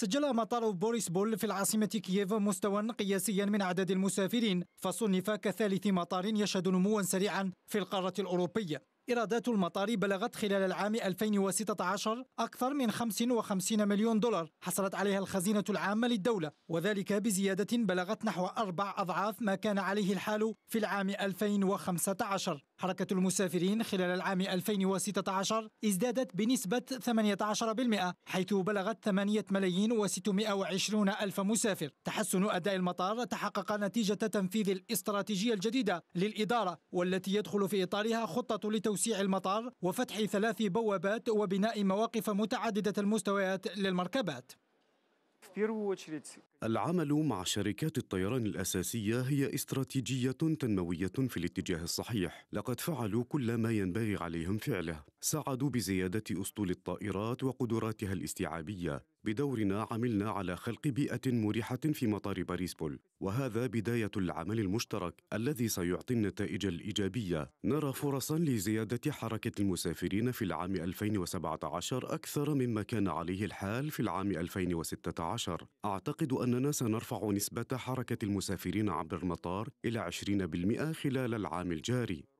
سجل مطار بوريس بول في العاصمة كييف مستوى قياسيا من عدد المسافرين فصنف كثالث مطار يشهد نموا سريعا في القارة الأوروبية إيرادات المطار بلغت خلال العام 2016 أكثر من 55 مليون دولار حصلت عليها الخزينة العامة للدولة وذلك بزيادة بلغت نحو أربع أضعاف ما كان عليه الحال في العام 2015 حركة المسافرين خلال العام 2016 ازدادت بنسبة 18% حيث بلغت 8 ملايين و620 ألف مسافر تحسن أداء المطار تحقق نتيجة تنفيذ الاستراتيجية الجديدة للإدارة والتي يدخل في إطارها خطة لتوسيع توسيع المطار وفتح ثلاث بوابات وبناء مواقف متعددة المستويات للمركبات العمل مع شركات الطيران الأساسية هي استراتيجية تنموية في الاتجاه الصحيح لقد فعلوا كل ما ينبغي عليهم فعله ساعدوا بزيادة أسطول الطائرات وقدراتها الاستيعابية بدورنا عملنا على خلق بيئة مريحة في مطار باريسبول وهذا بداية العمل المشترك الذي سيعطي النتائج الإيجابية نرى فرصا لزيادة حركة المسافرين في العام 2017 أكثر مما كان عليه الحال في العام 2016 أعتقد أننا سنرفع نسبة حركة المسافرين عبر المطار إلى 20% خلال العام الجاري